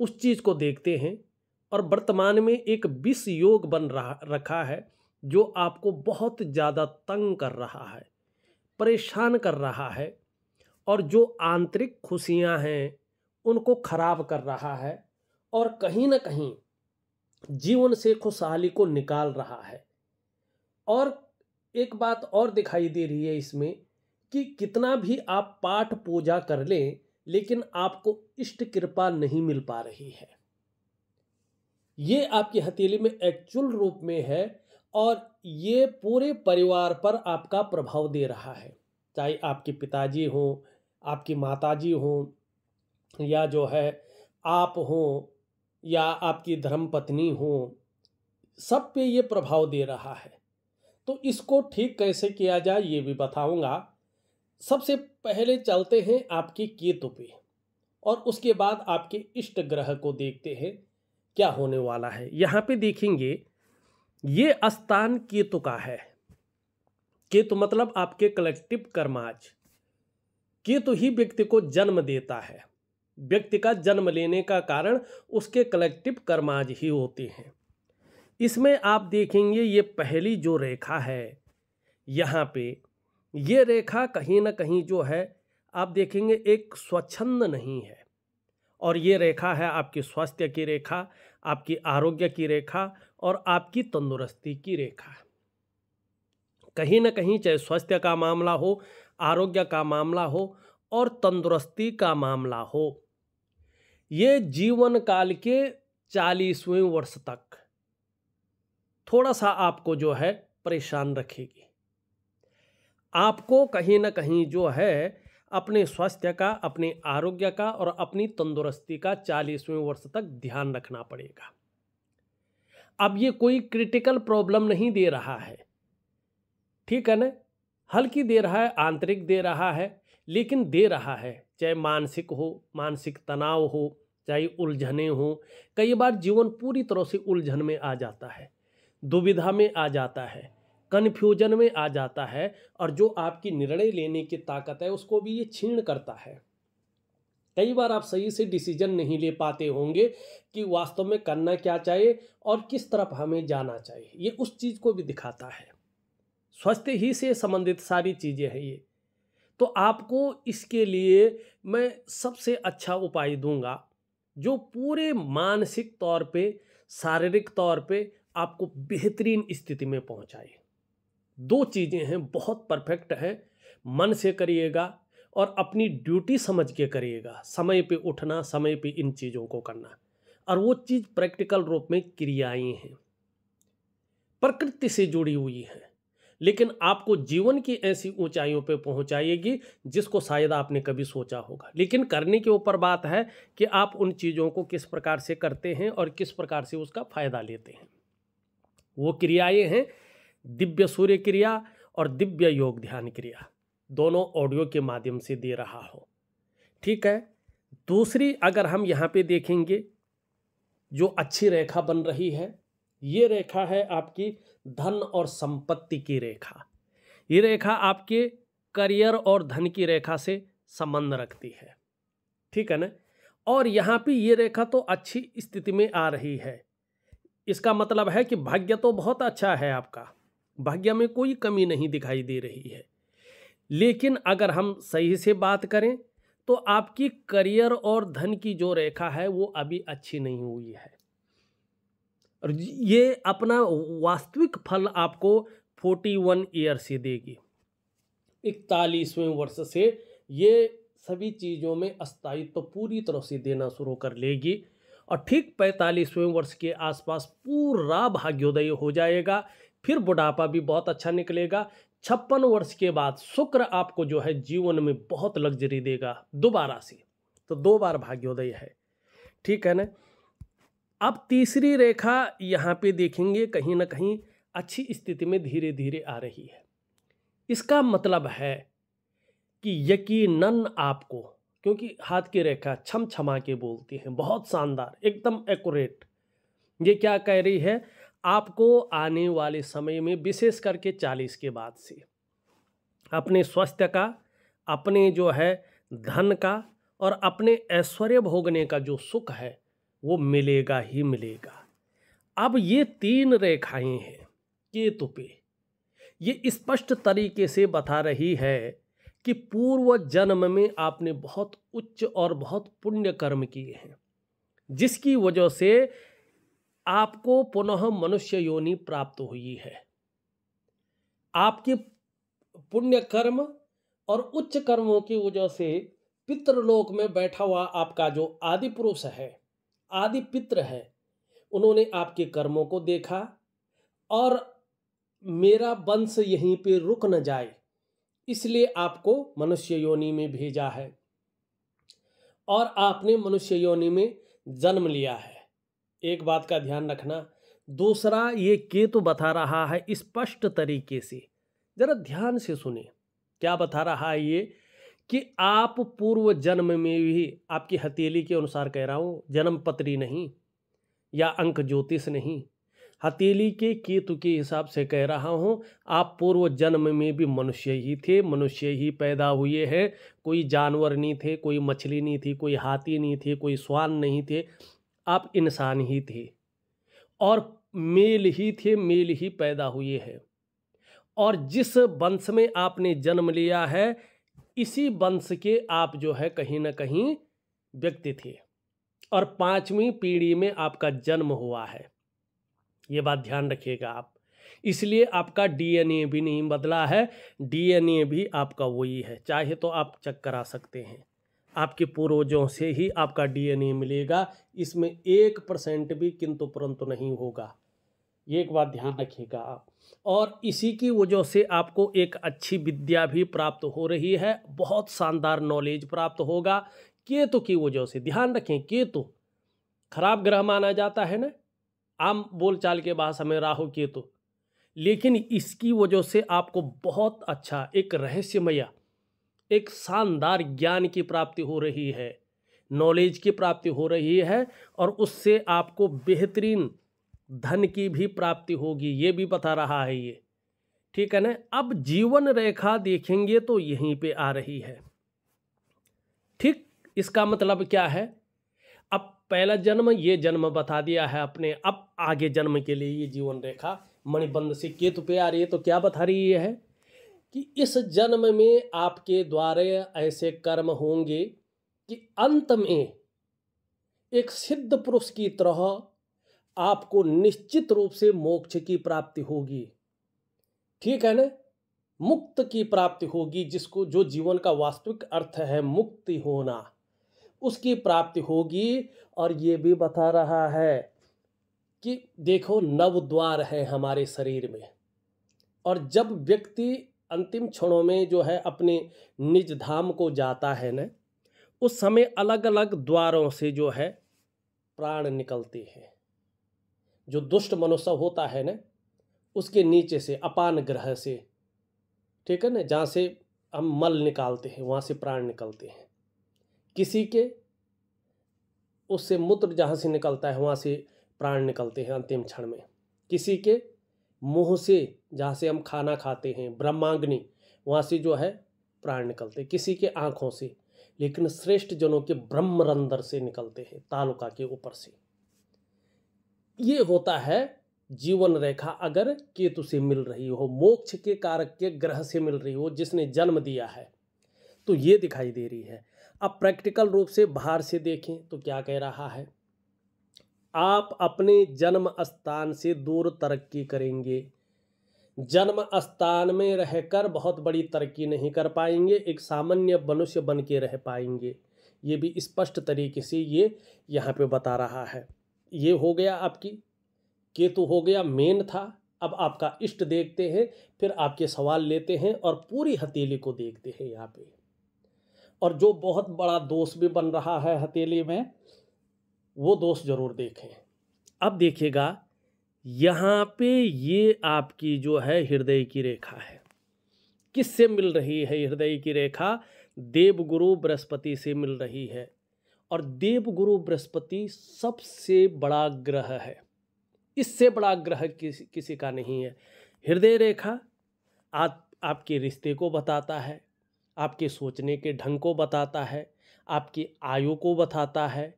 उस चीज़ को देखते हैं और वर्तमान में एक विष योग बन रहा रखा है जो आपको बहुत ज़्यादा तंग कर रहा है परेशान कर रहा है और जो आंतरिक खुशियां हैं उनको खराब कर रहा है और कहीं ना कहीं जीवन से खुशहाली को निकाल रहा है और एक बात और दिखाई दे रही है इसमें कि कितना भी आप पाठ पूजा कर लें लेकिन आपको इष्ट कृपा नहीं मिल पा रही है ये आपकी हथेली में एक्चुअल रूप में है और ये पूरे परिवार पर आपका प्रभाव दे रहा है चाहे आपके पिताजी हों आपकी माताजी हों या जो है आप हों या आपकी धर्मपत्नी हो सब पे ये प्रभाव दे रहा है तो इसको ठीक कैसे किया जाए ये भी बताऊंगा सबसे पहले चलते हैं आपके केतु पे और उसके बाद आपके इष्ट ग्रह को देखते हैं क्या होने वाला है यहाँ पे देखेंगे ये स्थान केतु का है केतु मतलब आपके कलेक्टिव कर्माज केतु ही व्यक्ति को जन्म देता है व्यक्ति का जन्म लेने का कारण उसके कलेक्टिव कर्माज ही होते हैं इसमें आप देखेंगे ये पहली जो रेखा है यहाँ पे ये रेखा कहीं ना कहीं जो है आप देखेंगे एक स्वच्छंद नहीं है और ये रेखा है आपकी स्वास्थ्य की रेखा आपकी आरोग्य की रेखा और आपकी तंदुरुस्ती की रेखा कहीं ना कहीं चाहे स्वास्थ्य का मामला हो आरोग्य का मामला हो और तंदुरुस्ती का मामला हो ये जीवन काल के चालीसवें वर्ष तक थोड़ा सा आपको जो है परेशान रखेगी आपको कहीं ना कहीं जो है अपने स्वास्थ्य का अपने आरोग्य का और अपनी तंदुरुस्ती का चालीसवें वर्ष तक ध्यान रखना पड़ेगा अब ये कोई क्रिटिकल प्रॉब्लम नहीं दे रहा है ठीक है ना हल्की दे रहा है आंतरिक दे रहा है लेकिन दे रहा है चाहे मानसिक हो मानसिक तनाव हो चाहे उलझने हो कई बार जीवन पूरी तरह से उलझन में आ जाता है दुविधा में आ जाता है कन्फ्यूजन में आ जाता है और जो आपकी निर्णय लेने की ताकत है उसको भी ये छीण करता है कई बार आप सही से डिसीजन नहीं ले पाते होंगे कि वास्तव में करना क्या चाहिए और किस तरफ हमें जाना चाहिए ये उस चीज़ को भी दिखाता है स्वास्थ्य ही से संबंधित सारी चीज़ें हैं ये तो आपको इसके लिए मैं सबसे अच्छा उपाय दूंगा जो पूरे मानसिक तौर पे शारीरिक तौर पे आपको बेहतरीन स्थिति में पहुंचाए दो चीज़ें हैं बहुत परफेक्ट हैं मन से करिएगा और अपनी ड्यूटी समझ के करिएगा समय पे उठना समय पे इन चीज़ों को करना और वो चीज़ प्रैक्टिकल रूप में क्रियाएं हैं प्रकृति से जुड़ी हुई है लेकिन आपको जीवन की ऐसी ऊंचाइयों पे पहुंचाएगी जिसको शायद आपने कभी सोचा होगा लेकिन करने के ऊपर बात है कि आप उन चीज़ों को किस प्रकार से करते हैं और किस प्रकार से उसका फ़ायदा लेते हैं वो क्रियाएं हैं दिव्य सूर्य क्रिया और दिव्य योग ध्यान क्रिया दोनों ऑडियो के माध्यम से दे रहा हो ठीक है दूसरी अगर हम यहाँ पे देखेंगे जो अच्छी रेखा बन रही है ये रेखा है आपकी धन और संपत्ति की रेखा ये रेखा आपके करियर और धन की रेखा से संबंध रखती है ठीक है ना और यहाँ पे ये रेखा तो अच्छी स्थिति में आ रही है इसका मतलब है कि भाग्य तो बहुत अच्छा है आपका भाग्य में कोई कमी नहीं दिखाई दे रही है लेकिन अगर हम सही से बात करें तो आपकी करियर और धन की जो रेखा है वो अभी अच्छी नहीं हुई है और ये अपना वास्तविक फल आपको फोर्टी वन ईयर से देगी इकतालीसवें वर्ष से ये सभी चीज़ों में अस्थायित्व तो पूरी तरह से देना शुरू कर लेगी और ठीक पैंतालीसवें वर्ष के आसपास पूरा भाग्योदय हो जाएगा फिर बुढ़ापा भी बहुत अच्छा निकलेगा छप्पन वर्ष के बाद शुक्र आपको जो है जीवन में बहुत लग्जरी देगा दोबारा से तो दो बार भाग्योदय है ठीक है ना अब तीसरी रेखा यहाँ पे देखेंगे कहीं ना कहीं अच्छी स्थिति में धीरे धीरे आ रही है इसका मतलब है कि यकीनन आपको क्योंकि हाथ की रेखा छम छमा के बोलती है बहुत शानदार एकदम एकट ये क्या कह रही है आपको आने वाले समय में विशेष करके चालीस के बाद से अपने स्वास्थ्य का अपने जो है धन का और अपने ऐश्वर्य भोगने का जो सुख है वो मिलेगा ही मिलेगा अब ये तीन रेखाएं हैं केतु पे ये स्पष्ट तरीके से बता रही है कि पूर्व जन्म में आपने बहुत उच्च और बहुत पुण्य कर्म किए हैं जिसकी वजह से आपको पुनः मनुष्य योनि प्राप्त हुई है आपके पुण्य कर्म और उच्च कर्मों की वजह से पितृलोक में बैठा हुआ आपका जो आदि पुरुष है आदि पित्र है उन्होंने आपके कर्मों को देखा और मेरा वंश यहीं पे रुक न जाए इसलिए आपको मनुष्य योनि में भेजा है और आपने मनुष्य योनि में जन्म लिया है एक बात का ध्यान रखना दूसरा ये के तो बता रहा है स्पष्ट तरीके से ज़रा ध्यान से सुने क्या बता रहा है ये कि आप पूर्व जन्म में भी आपकी हथेली के अनुसार कह रहा हूँ जन्म पत्री नहीं या अंक ज्योतिष नहीं हथेली के केतु के हिसाब से कह रहा हूँ आप पूर्व जन्म में भी मनुष्य ही थे मनुष्य ही पैदा हुए हैं कोई जानवर नहीं थे कोई मछली नहीं थी कोई हाथी नहीं थे कोई स्वान नहीं थे आप इंसान ही थे और मेल ही थे मेल ही पैदा हुए हैं और जिस वंश में आपने जन्म लिया है इसी वंश के आप जो है कहीं ना कहीं व्यक्ति थे और पांचवी पीढ़ी में आपका जन्म हुआ है ये बात ध्यान रखिएगा आप इसलिए आपका डीएनए भी नहीं बदला है डीएनए भी आपका वही है चाहे तो आप चेक करा सकते हैं आपके पूर्वजों से ही आपका डीएनए मिलेगा इसमें एक परसेंट भी किंतु परंतु नहीं होगा ये एक बात ध्यान रखिएगा आप और इसी की वजह से आपको एक अच्छी विद्या भी प्राप्त हो रही है बहुत शानदार नॉलेज प्राप्त होगा केतु की वजह से ध्यान रखें केतु खराब ग्रह माना जाता है ना आम बोलचाल के भाषा में राहु केतु लेकिन इसकी वजह से आपको बहुत अच्छा एक रहस्यमय एक शानदार ज्ञान की प्राप्ति हो रही है नॉलेज की प्राप्ति हो रही है और उससे आपको बेहतरीन धन की भी प्राप्ति होगी ये भी बता रहा है ये ठीक है ना अब जीवन रेखा देखेंगे तो यहीं पे आ रही है ठीक इसका मतलब क्या है अब पहला जन्म ये जन्म बता दिया है अपने अब आगे जन्म के लिए ये जीवन रेखा मणिबंध से केतु पे आ रही है तो क्या बता रही है कि इस जन्म में आपके द्वारे ऐसे कर्म होंगे कि अंत में एक सिद्ध पुरुष की तरह आपको निश्चित रूप से मोक्ष की प्राप्ति होगी ठीक है ना मुक्त की प्राप्ति होगी जिसको जो जीवन का वास्तविक अर्थ है मुक्ति होना उसकी प्राप्ति होगी और ये भी बता रहा है कि देखो नव द्वार है हमारे शरीर में और जब व्यक्ति अंतिम क्षणों में जो है अपने निज धाम को जाता है न उस समय अलग अलग द्वारों से जो है प्राण निकलते हैं जो दुष्ट मनुष्य होता है न उसके नीचे से अपान ग्रह से ठीक है न जहाँ से हम मल निकालते हैं वहाँ से प्राण निकलते हैं किसी के उससे मूत्र जहाँ से निकलता है वहाँ से प्राण निकलते हैं अंतिम क्षण में किसी के मुँह से जहाँ से हम खाना खाते हैं ब्रह्माग्नि वहाँ से जो है प्राण निकलते किसी के आँखों से लेकिन श्रेष्ठ जनों के ब्रह्मरंदर से निकलते हैं तालुका के ऊपर से ये होता है जीवन रेखा अगर केतु से मिल रही हो मोक्ष के कारक के ग्रह से मिल रही हो जिसने जन्म दिया है तो ये दिखाई दे रही है अब प्रैक्टिकल रूप से बाहर से देखें तो क्या कह रहा है आप अपने जन्म स्थान से दूर तरक्की करेंगे जन्म स्थान में रहकर बहुत बड़ी तरक्की नहीं कर पाएंगे एक सामान्य मनुष्य बन के रह पाएंगे ये भी स्पष्ट तरीके से ये यहाँ पे बता रहा है ये हो गया आपकी केतु हो गया मेन था अब आपका इष्ट देखते हैं फिर आपके सवाल लेते हैं और पूरी हथेली को देखते हैं यहाँ पे और जो बहुत बड़ा दोष भी बन रहा है हथेली में वो दोष जरूर देखें अब देखिएगा यहाँ पे ये आपकी जो है हृदय की रेखा है किससे मिल रही है हृदय की रेखा देवगुरु बृहस्पति से मिल रही है और देवगुरु बृहस्पति सबसे बड़ा ग्रह है इससे बड़ा ग्रह किसी किसी का नहीं है हृदय रेखा आप आपके रिश्ते को बताता है आपके सोचने के ढंग को बताता है आपकी आयु को बताता है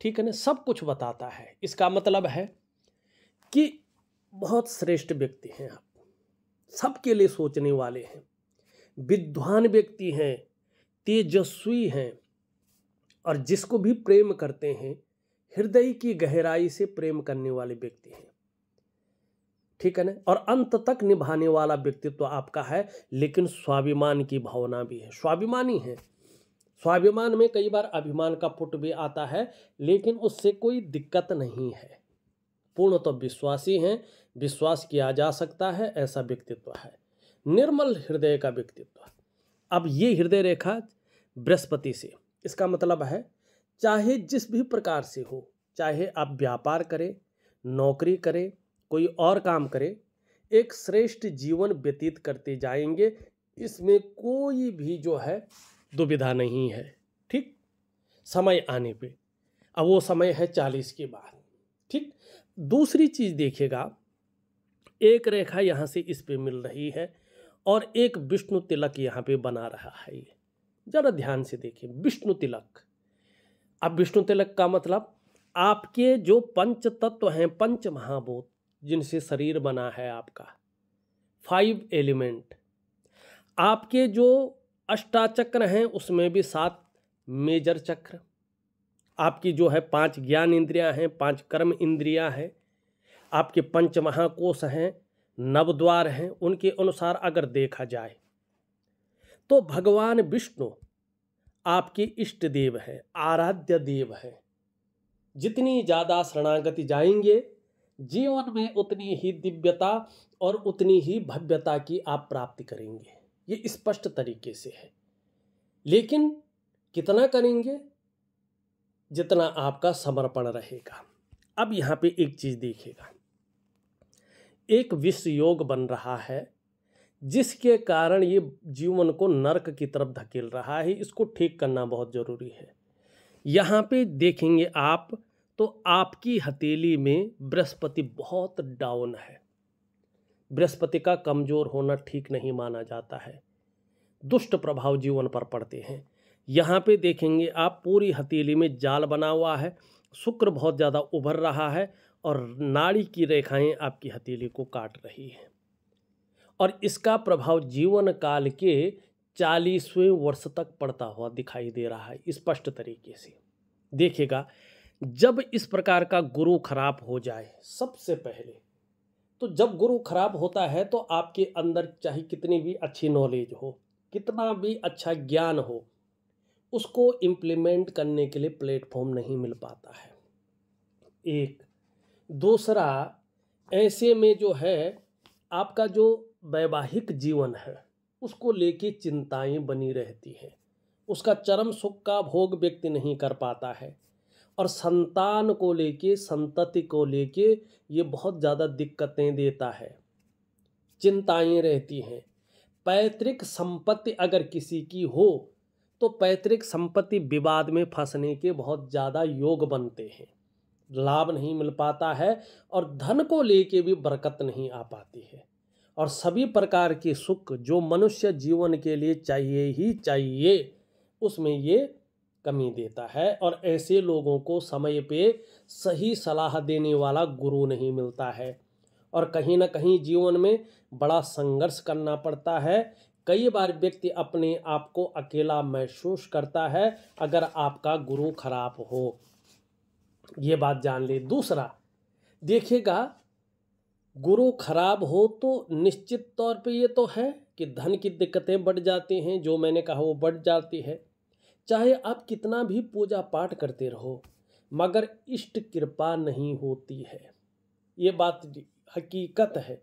ठीक है ना सब कुछ बताता है इसका मतलब है कि बहुत श्रेष्ठ व्यक्ति हैं आप सबके लिए सोचने वाले हैं विद्वान व्यक्ति हैं तेजस्वी हैं और जिसको भी प्रेम करते हैं हृदय की गहराई से प्रेम करने वाले व्यक्ति हैं ठीक है ना और अंत तक निभाने वाला व्यक्तित्व तो आपका है लेकिन स्वाभिमान की भावना भी है स्वाभिमानी है स्वाभिमान में कई बार अभिमान का पुट भी आता है लेकिन उससे कोई दिक्कत नहीं है पूर्णतः तो विश्वासी हैं विश्वास किया जा सकता है ऐसा व्यक्तित्व है निर्मल हृदय का व्यक्तित्व अब ये हृदय रेखा बृहस्पति से इसका मतलब है चाहे जिस भी प्रकार से हो चाहे आप व्यापार करें नौकरी करें कोई और काम करें एक श्रेष्ठ जीवन व्यतीत करते जाएंगे इसमें कोई भी जो है दुविधा नहीं है ठीक समय आने पे अब वो समय है चालीस के बाद ठीक दूसरी चीज़ देखिएगा एक रेखा यहाँ से इस पे मिल रही है और एक विष्णु तिलक यहाँ पे बना रहा है ये ज़रा ध्यान से देखिए विष्णु तिलक अब विष्णु तिलक का मतलब आपके जो पंच तत्व हैं पंच महाभूत जिनसे शरीर बना है आपका फाइव एलिमेंट आपके जो अष्टाचक्र हैं उसमें भी सात मेजर चक्र आपकी जो है पांच ज्ञान इंद्रियां हैं पांच कर्म इंद्रियां हैं आपके पंच महाकोश हैं नवद्वार हैं उनके अनुसार अगर देखा जाए तो भगवान विष्णु आपके इष्ट देव हैं आराध्य देव हैं जितनी ज़्यादा शरणागति जाएंगे जीवन में उतनी ही दिव्यता और उतनी ही भव्यता की आप प्राप्ति करेंगे ये स्पष्ट तरीके से है लेकिन कितना करेंगे जितना आपका समर्पण रहेगा अब यहाँ पे एक चीज़ देखिएगा एक विश्व योग बन रहा है जिसके कारण ये जीवन को नरक की तरफ धकेल रहा है इसको ठीक करना बहुत ज़रूरी है यहाँ पे देखेंगे आप तो आपकी हथेली में बृहस्पति बहुत डाउन है बृहस्पति का कमज़ोर होना ठीक नहीं माना जाता है दुष्ट प्रभाव जीवन पर पड़ते हैं यहाँ पे देखेंगे आप पूरी हथेली में जाल बना हुआ है शुक्र बहुत ज़्यादा उभर रहा है और नाड़ी की रेखाएं आपकी हथेली को काट रही हैं और इसका प्रभाव जीवन काल के चालीसवें वर्ष तक पड़ता हुआ दिखाई दे रहा है स्पष्ट तरीके से देखिएगा जब इस प्रकार का गुरु खराब हो जाए सबसे पहले तो जब गुरु खराब होता है तो आपके अंदर चाहे कितनी भी अच्छी नॉलेज हो कितना भी अच्छा ज्ञान हो उसको इम्प्लीमेंट करने के लिए प्लेटफॉर्म नहीं मिल पाता है एक दूसरा ऐसे में जो है आपका जो वैवाहिक जीवन है उसको लेके चिंताएं बनी रहती हैं उसका चरम सुख का भोग व्यक्ति नहीं कर पाता है और संतान को लेके संतति को लेके ये बहुत ज़्यादा दिक्कतें देता है चिंताएं रहती हैं पैतृक संपत्ति अगर किसी की हो तो पैतृक संपत्ति विवाद में फंसने के बहुत ज़्यादा योग बनते हैं लाभ नहीं मिल पाता है और धन को लेके भी बरकत नहीं आ पाती है और सभी प्रकार के सुख जो मनुष्य जीवन के लिए चाहिए ही चाहिए उसमें ये कमी देता है और ऐसे लोगों को समय पे सही सलाह देने वाला गुरु नहीं मिलता है और कहीं ना कहीं जीवन में बड़ा संघर्ष करना पड़ता है कई बार व्यक्ति अपने आप को अकेला महसूस करता है अगर आपका गुरु खराब हो ये बात जान ले दूसरा देखिएगा गुरु खराब हो तो निश्चित तौर पे ये तो है कि धन की दिक्कतें बढ़ जाती हैं जो मैंने कहा वो बढ़ जाती है चाहे आप कितना भी पूजा पाठ करते रहो मगर इष्ट कृपा नहीं होती है ये बात हकीकत है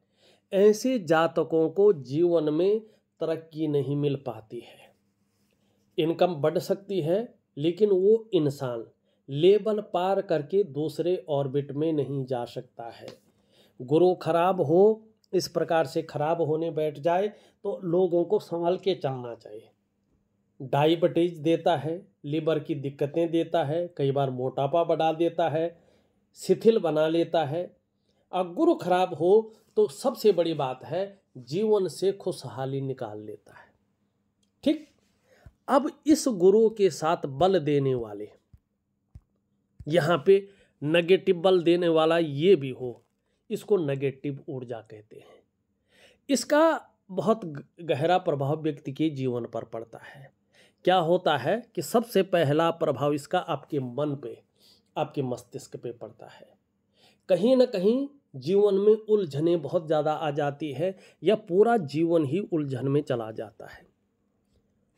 ऐसे जातकों को जीवन में तरक्की नहीं मिल पाती है इनकम बढ़ सकती है लेकिन वो इंसान लेबल पार करके दूसरे ऑर्बिट में नहीं जा सकता है गुरु खराब हो इस प्रकार से खराब होने बैठ जाए तो लोगों को संभाल के चलना चाहिए डायबिटीज देता है लिवर की दिक्कतें देता है कई बार मोटापा बढ़ा देता है शिथिल बना लेता है और गुरु खराब हो तो सबसे बड़ी बात है जीवन से खुशहाली निकाल लेता है ठीक अब इस गुरु के साथ बल देने वाले यहाँ पे नेगेटिव बल देने वाला ये भी हो इसको नेगेटिव ऊर्जा कहते हैं इसका बहुत गहरा प्रभाव व्यक्ति के जीवन पर पड़ता है क्या होता है कि सबसे पहला प्रभाव इसका आपके मन पे आपके मस्तिष्क पे पड़ता है कहीं ना कहीं जीवन में उलझने बहुत ज़्यादा आ जाती है या पूरा जीवन ही उलझन में चला जाता है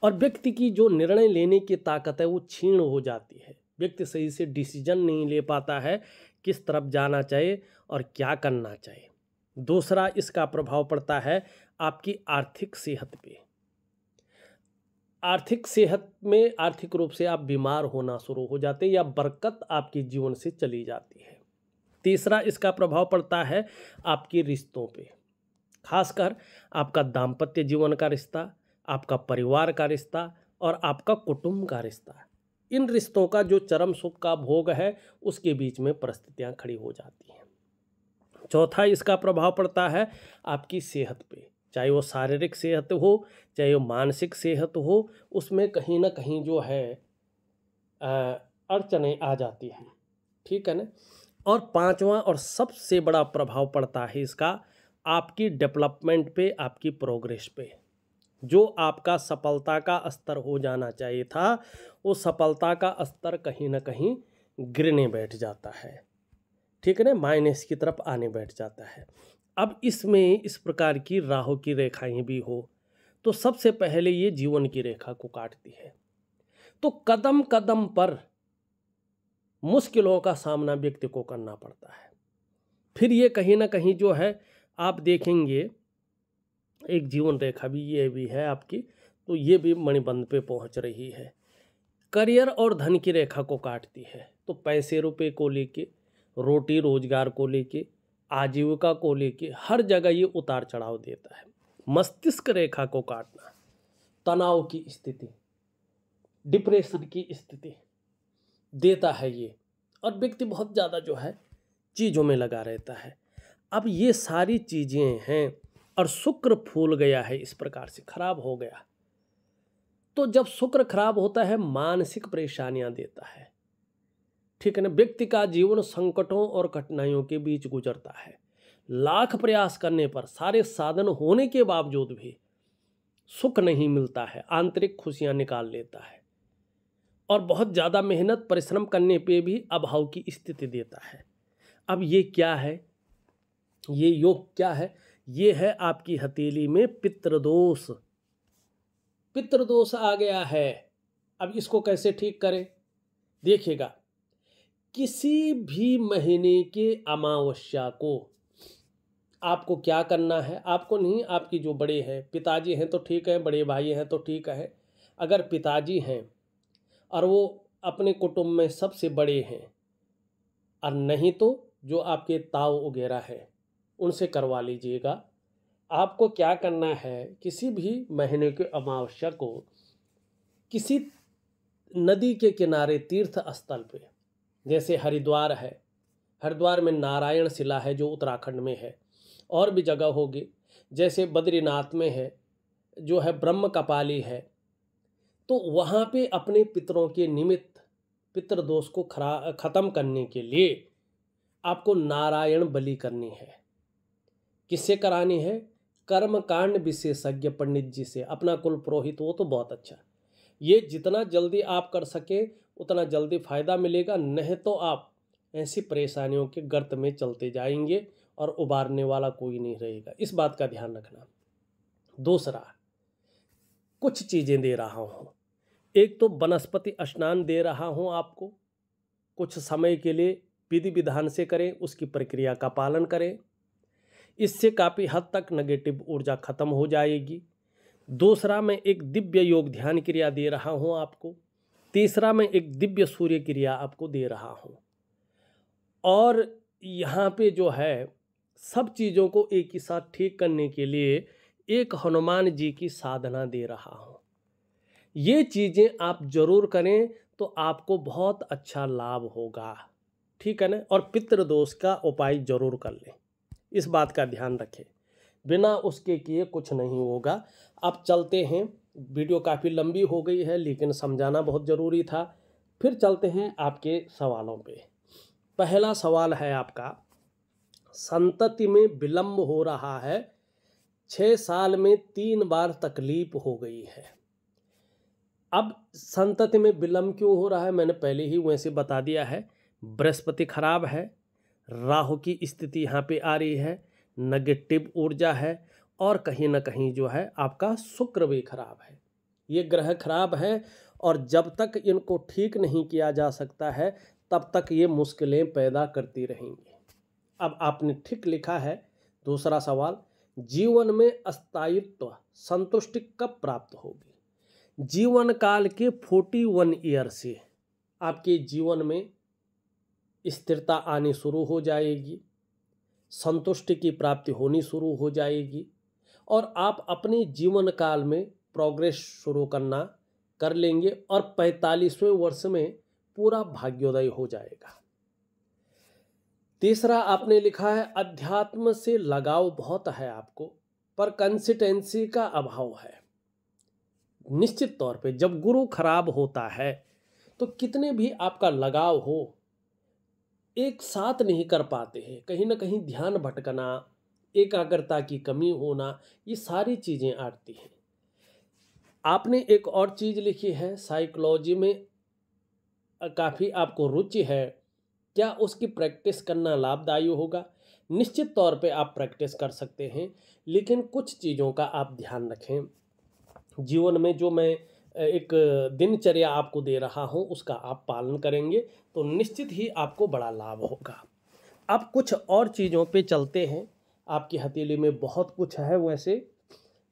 और व्यक्ति की जो निर्णय लेने की ताकत है वो क्षीण हो जाती है व्यक्ति सही से डिसीजन नहीं ले पाता है किस तरफ जाना चाहिए और क्या करना चाहिए दूसरा इसका प्रभाव पड़ता है आपकी आर्थिक सेहत पे आर्थिक सेहत में आर्थिक रूप से आप बीमार होना शुरू हो जाते हैं या बरकत आपके जीवन से चली जाती है तीसरा इसका प्रभाव पड़ता है आपकी रिश्तों पे खासकर आपका दाम्पत्य जीवन का रिश्ता आपका परिवार का रिश्ता और आपका कुटुंब का रिश्ता इन रिश्तों का जो चरम सुख का भोग है उसके बीच में परिस्थितियाँ खड़ी हो जाती हैं चौथा इसका प्रभाव पड़ता है आपकी सेहत पे चाहे वो शारीरिक सेहत हो चाहे वो मानसिक सेहत हो उसमें कहीं ना कहीं जो है अड़चने आ जाती हैं ठीक है ना और पांचवा और सबसे बड़ा प्रभाव पड़ता है इसका आपकी डेवलपमेंट पे आपकी प्रोग्रेस पे जो आपका सफलता का स्तर हो जाना चाहिए था वो सफलता का स्तर कहीं ना कहीं गिरने बैठ जाता है ठीक है ना माइनस की तरफ आने बैठ जाता है अब इसमें इस प्रकार की राहों की रेखाएं भी हो तो सबसे पहले ये जीवन की रेखा को काटती है तो कदम कदम पर मुश्किलों का सामना व्यक्ति को करना पड़ता है फिर ये कहीं ना कहीं जो है आप देखेंगे एक जीवन रेखा भी ये भी है आपकी तो ये भी मणिबंध पे पहुंच रही है करियर और धन की रेखा को काटती है तो पैसे रुपए को लेके रोटी रोजगार को लेके आजीविका को लेके हर जगह ये उतार चढ़ाव देता है मस्तिष्क रेखा को काटना तनाव की स्थिति डिप्रेशन की स्थिति देता है ये और व्यक्ति बहुत ज़्यादा जो है चीज़ों में लगा रहता है अब ये सारी चीज़ें हैं और शुक्र फूल गया है इस प्रकार से खराब हो गया तो जब शुक्र खराब होता है मानसिक परेशानियां देता है ठीक है ना व्यक्ति का जीवन संकटों और कठिनाइयों के बीच गुजरता है लाख प्रयास करने पर सारे साधन होने के बावजूद भी सुख नहीं मिलता है आंतरिक खुशियां निकाल लेता है और बहुत ज़्यादा मेहनत परिश्रम करने पे भी अभाव की स्थिति देता है अब ये क्या है ये योग क्या है ये है आपकी हथेली में पितृदोष पितृदोष आ गया है अब इसको कैसे ठीक करें देखिएगा किसी भी महीने के अमावस्या को आपको क्या करना है आपको नहीं आपकी जो बड़े हैं पिताजी हैं तो ठीक है बड़े भाई हैं तो ठीक है अगर पिताजी हैं और वो अपने कुटुंब में सबसे बड़े हैं और नहीं तो जो आपके ताव वगैरह है उनसे करवा लीजिएगा आपको क्या करना है किसी भी महीने के अमावस्या को किसी नदी के किनारे तीर्थ स्थल पे जैसे हरिद्वार है हरिद्वार में नारायण शिला है जो उत्तराखंड में है और भी जगह होगी जैसे बद्रीनाथ में है जो है ब्रह्म कपाली है तो वहाँ पे अपने पितरों के निमित्त पितर दोष को खरा ख़त्म करने के लिए आपको नारायण बलि करनी है किससे करानी है कर्मकांड विशेषज्ञ पंडित जी से अपना कुल पुरोहित हो तो बहुत अच्छा ये जितना जल्दी आप कर सके उतना जल्दी फ़ायदा मिलेगा नहीं तो आप ऐसी परेशानियों के गर्त में चलते जाएंगे और उबारने वाला कोई नहीं रहेगा इस बात का ध्यान रखना दूसरा कुछ चीज़ें दे रहा हूँ एक तो वनस्पति स्नान दे रहा हूँ आपको कुछ समय के लिए विधि विधान से करें उसकी प्रक्रिया का पालन करें इससे काफ़ी हद तक नेगेटिव ऊर्जा खत्म हो जाएगी दूसरा मैं एक दिव्य योग ध्यान क्रिया दे रहा हूँ आपको तीसरा मैं एक दिव्य सूर्य क्रिया आपको दे रहा हूँ और यहाँ पे जो है सब चीज़ों को एक ही साथ ठीक करने के लिए एक हनुमान जी की साधना दे रहा हूँ ये चीज़ें आप ज़रूर करें तो आपको बहुत अच्छा लाभ होगा ठीक है ना और पितृ दोष का उपाय ज़रूर कर लें इस बात का ध्यान रखें बिना उसके किए कुछ नहीं होगा अब चलते हैं वीडियो काफ़ी लंबी हो गई है लेकिन समझाना बहुत ज़रूरी था फिर चलते हैं आपके सवालों पे पहला सवाल है आपका संतति में विलंब हो रहा है छः साल में तीन बार तकलीफ हो गई है अब संतति में विलम्ब क्यों हो रहा है मैंने पहले ही वैसे बता दिया है बृहस्पति खराब है राहु की स्थिति यहाँ पे आ रही है नेगेटिव ऊर्जा है और कहीं ना कहीं जो है आपका शुक्र भी खराब है ये ग्रह खराब है और जब तक इनको ठीक नहीं किया जा सकता है तब तक ये मुश्किलें पैदा करती रहेंगी अब आपने ठीक लिखा है दूसरा सवाल जीवन में अस्थायित्व संतुष्टि कब प्राप्त होगी जीवन काल के फोर्टी वन ईयर से आपके जीवन में स्थिरता आनी शुरू हो जाएगी संतुष्टि की प्राप्ति होनी शुरू हो जाएगी और आप अपने जीवन काल में प्रोग्रेस शुरू करना कर लेंगे और पैंतालीसवें वर्ष में पूरा भाग्योदय हो जाएगा तीसरा आपने लिखा है अध्यात्म से लगाव बहुत है आपको पर कंसिस्टेंसी का अभाव है निश्चित तौर पे जब गुरु खराब होता है तो कितने भी आपका लगाव हो एक साथ नहीं कर पाते हैं कहीं ना कहीं ध्यान भटकना एकाग्रता की कमी होना ये सारी चीज़ें आती हैं आपने एक और चीज़ लिखी है साइकोलॉजी में काफ़ी आपको रुचि है क्या उसकी प्रैक्टिस करना लाभदायी होगा निश्चित तौर पे आप प्रैक्टिस कर सकते हैं लेकिन कुछ चीज़ों का आप ध्यान रखें जीवन में जो मैं एक दिनचर्या आपको दे रहा हूँ उसका आप पालन करेंगे तो निश्चित ही आपको बड़ा लाभ होगा अब कुछ और चीज़ों पे चलते हैं आपकी हथेली में बहुत कुछ है वैसे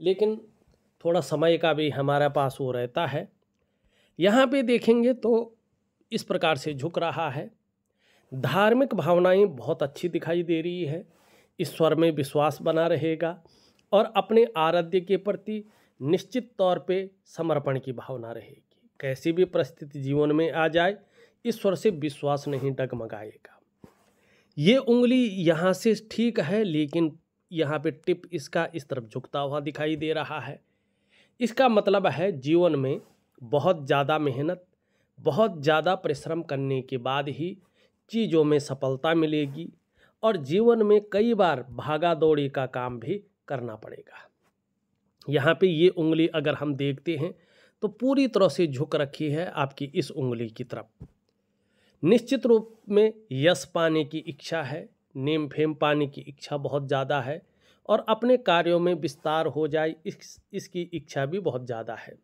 लेकिन थोड़ा समय का भी हमारे पास वो रहता है यहाँ पे देखेंगे तो इस प्रकार से झुक रहा है धार्मिक भावनाएं बहुत अच्छी दिखाई दे रही है ईश्वर में विश्वास बना रहेगा और अपने आराध्य के प्रति निश्चित तौर पे समर्पण की भावना रहेगी कैसी भी परिस्थिति जीवन में आ जाए ईश्वर से विश्वास नहीं डगमगाएगा ये उंगली यहाँ से ठीक है लेकिन यहाँ पे टिप इसका इस तरफ झुकता हुआ दिखाई दे रहा है इसका मतलब है जीवन में बहुत ज़्यादा मेहनत बहुत ज़्यादा परिश्रम करने के बाद ही चीज़ों में सफलता मिलेगी और जीवन में कई बार भागा दौड़ी का काम भी करना पड़ेगा तो यहाँ पे ये उंगली अगर हम देखते हैं तो पूरी तरह से झुक रखी है आपकी इस उंगली की तरफ निश्चित रूप में यश पाने की इच्छा है नेम फेम पाने की इच्छा बहुत ज़्यादा है और अपने कार्यों में विस्तार हो जाए इस इसकी इच्छा भी बहुत ज़्यादा है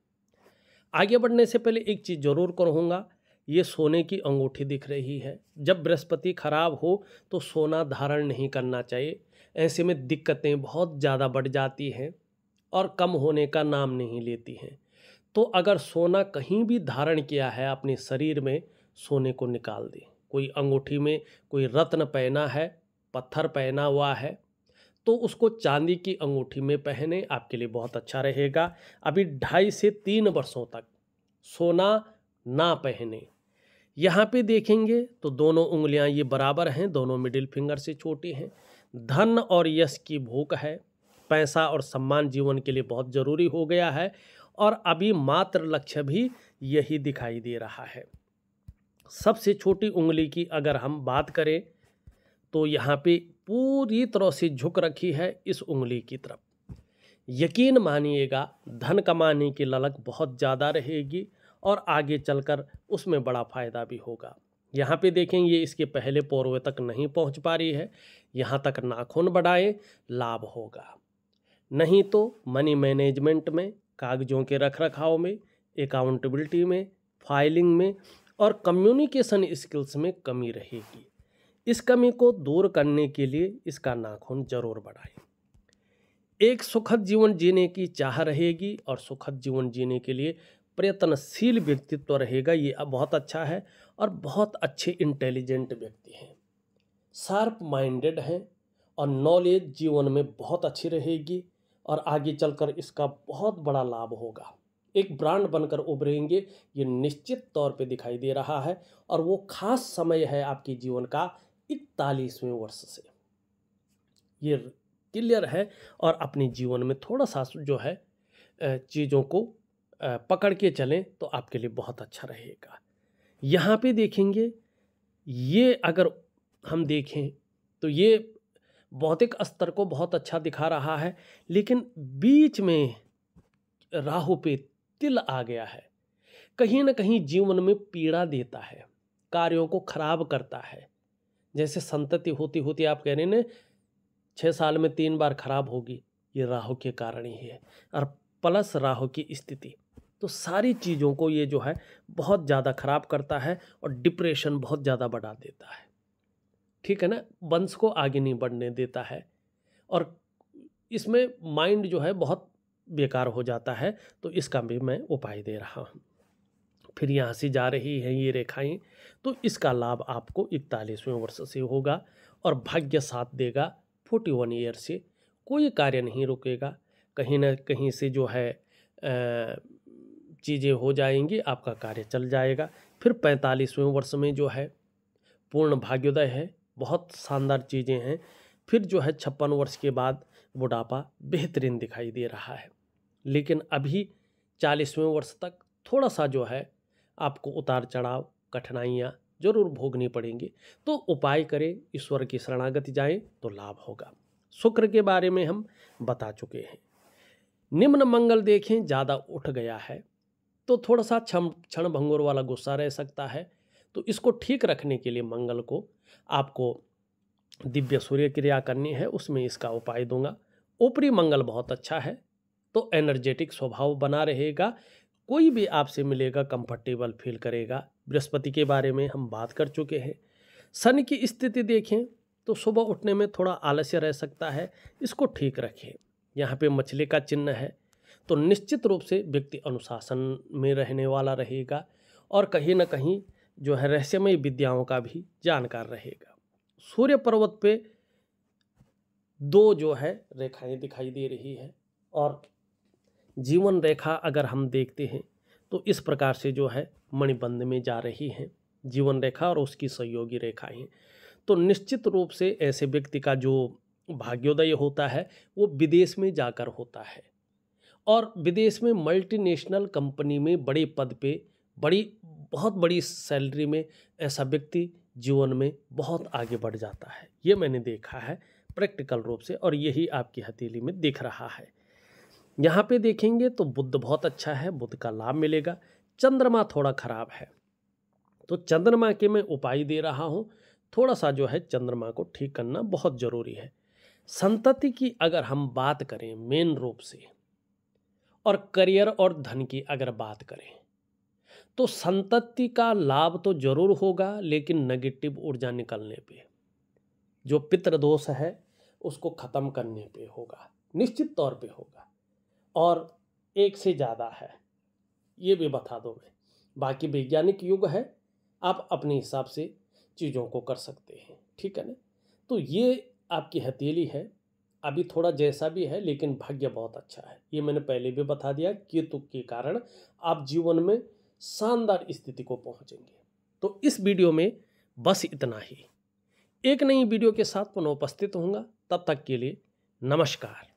आगे बढ़ने से पहले एक चीज़ ज़रूर करूँगा ये सोने की अंगूठी दिख रही है जब बृहस्पति खराब हो तो सोना धारण नहीं करना चाहिए ऐसे में दिक्कतें बहुत ज़्यादा बढ़ जाती हैं और कम होने का नाम नहीं लेती हैं तो अगर सोना कहीं भी धारण किया है अपने शरीर में सोने को निकाल दें कोई अंगूठी में कोई रत्न पहना है पत्थर पहना हुआ है तो उसको चांदी की अंगूठी में पहने आपके लिए बहुत अच्छा रहेगा अभी ढाई से तीन वर्षों तक सोना ना पहने यहाँ पे देखेंगे तो दोनों उंगलियाँ ये बराबर हैं दोनों मिडिल फिंगर से छोटी हैं धन और यश की भूख है पैसा और सम्मान जीवन के लिए बहुत ज़रूरी हो गया है और अभी मात्र लक्ष्य भी यही दिखाई दे रहा है सबसे छोटी उंगली की अगर हम बात करें तो यहाँ पे पूरी तरह से झुक रखी है इस उंगली की तरफ यकीन मानिएगा धन कमाने की ललक बहुत ज़्यादा रहेगी और आगे चलकर उसमें बड़ा फ़ायदा भी होगा यहाँ पे देखेंगे इसके पहले पौरवे तक नहीं पहुँच पा रही है यहाँ तक नाखून बढ़ाएं लाभ होगा नहीं तो मनी मैनेजमेंट में कागजों के रख रखाव में अकाउंटेबिलिटी में फाइलिंग में और कम्युनिकेशन स्किल्स में कमी रहेगी इस कमी को दूर करने के लिए इसका नाखून जरूर बढ़ाएं एक सुखद जीवन जीने की चाह रहेगी और सुखद जीवन जीने के लिए प्रयत्नशील व्यक्तित्व तो रहेगा ये अब बहुत अच्छा है और बहुत अच्छे इंटेलिजेंट व्यक्ति हैं शार्प माइंडेड हैं और नॉलेज जीवन में बहुत अच्छी रहेगी और आगे चलकर इसका बहुत बड़ा लाभ होगा एक ब्रांड बनकर उभरेंगे ये निश्चित तौर पे दिखाई दे रहा है और वो खास समय है आपके जीवन का इकतालीसवें वर्ष से ये क्लियर है और अपने जीवन में थोड़ा सा जो है चीज़ों को पकड़ के चलें तो आपके लिए बहुत अच्छा रहेगा यहाँ पे देखेंगे ये अगर हम देखें तो ये भौतिक स्तर को बहुत अच्छा दिखा रहा है लेकिन बीच में राहु पे तिल आ गया है कहीं ना कहीं जीवन में पीड़ा देता है कार्यों को खराब करता है जैसे संतति होती होती आप कह रहे हैं छः साल में तीन बार खराब होगी ये राहु के कारण ही है और प्लस राहु की स्थिति तो सारी चीज़ों को ये जो है बहुत ज़्यादा खराब करता है और डिप्रेशन बहुत ज़्यादा बढ़ा देता है ठीक है ना वंश को आगे नहीं बढ़ने देता है और इसमें माइंड जो है बहुत बेकार हो जाता है तो इसका भी मैं उपाय दे रहा हूँ फिर यहाँ से जा रही हैं ये रेखाएं तो इसका लाभ आपको इकतालीसवें वर्ष से होगा और भाग्य साथ देगा फोर्टी वन ईयर से कोई कार्य नहीं रुकेगा कहीं ना कहीं से जो है चीज़ें हो जाएंगी आपका कार्य चल जाएगा फिर पैंतालीसवें वर्ष में जो है पूर्ण भाग्योदय है बहुत शानदार चीज़ें हैं फिर जो है छप्पन वर्ष के बाद बुढ़ापा बेहतरीन दिखाई दे रहा है लेकिन अभी चालीसवें वर्ष तक थोड़ा सा जो है आपको उतार चढ़ाव कठिनाइयाँ जरूर भोगनी पड़ेंगी तो उपाय करें ईश्वर की शरणागति जाएं तो लाभ होगा शुक्र के बारे में हम बता चुके हैं निम्न मंगल देखें ज़्यादा उठ गया है तो थोड़ा सा क्षण क्षण भंगुर वाला गुस्सा रह सकता है तो इसको ठीक रखने के लिए मंगल को आपको दिव्य सूर्य क्रिया करनी है उसमें इसका उपाय दूंगा ऊपरी मंगल बहुत अच्छा है तो एनर्जेटिक स्वभाव बना रहेगा कोई भी आपसे मिलेगा कंफर्टेबल फील करेगा बृहस्पति के बारे में हम बात कर चुके हैं सन की स्थिति देखें तो सुबह उठने में थोड़ा आलस्य रह सकता है इसको ठीक रखें यहाँ पे मछली का चिन्ह है तो निश्चित रूप से व्यक्ति अनुशासन में रहने वाला रहेगा और कहीं ना कहीं जो है रहस्यमय विद्याओं का भी जानकार रहेगा सूर्य पर्वत पे दो जो है रेखाएं दिखाई दे रही है और जीवन रेखा अगर हम देखते हैं तो इस प्रकार से जो है मणिबंध में जा रही हैं जीवन रेखा और उसकी सहयोगी रेखाएं तो निश्चित रूप से ऐसे व्यक्ति का जो भाग्योदय होता है वो विदेश में जाकर होता है और विदेश में मल्टीनेशनल कंपनी में बड़े पद पे बड़ी बहुत बड़ी सैलरी में ऐसा व्यक्ति जीवन में बहुत आगे बढ़ जाता है ये मैंने देखा है प्रैक्टिकल रूप से और यही आपकी हथेली में दिख रहा है यहाँ पे देखेंगे तो बुद्ध बहुत अच्छा है बुद्ध का लाभ मिलेगा चंद्रमा थोड़ा खराब है तो चंद्रमा के मैं उपाय दे रहा हूँ थोड़ा सा जो है चंद्रमा को ठीक करना बहुत ज़रूरी है संतति की अगर हम बात करें मेन रूप से और करियर और धन की अगर बात करें तो संतति का लाभ तो जरूर होगा लेकिन नेगेटिव ऊर्जा निकलने पे जो पितृदोष है उसको ख़त्म करने पे होगा निश्चित तौर पे होगा और एक से ज़्यादा है ये भी बता दो मैं बाकी वैज्ञानिक युग है आप अपने हिसाब से चीज़ों को कर सकते हैं ठीक है ना तो ये आपकी हथेली है अभी थोड़ा जैसा भी है लेकिन भाग्य बहुत अच्छा है ये मैंने पहले भी बता दिया केतु के कारण आप जीवन में शानदार स्थिति को पहुंचेंगे तो इस वीडियो में बस इतना ही एक नई वीडियो के साथ पुनः उपस्थित होऊंगा तब तक के लिए नमस्कार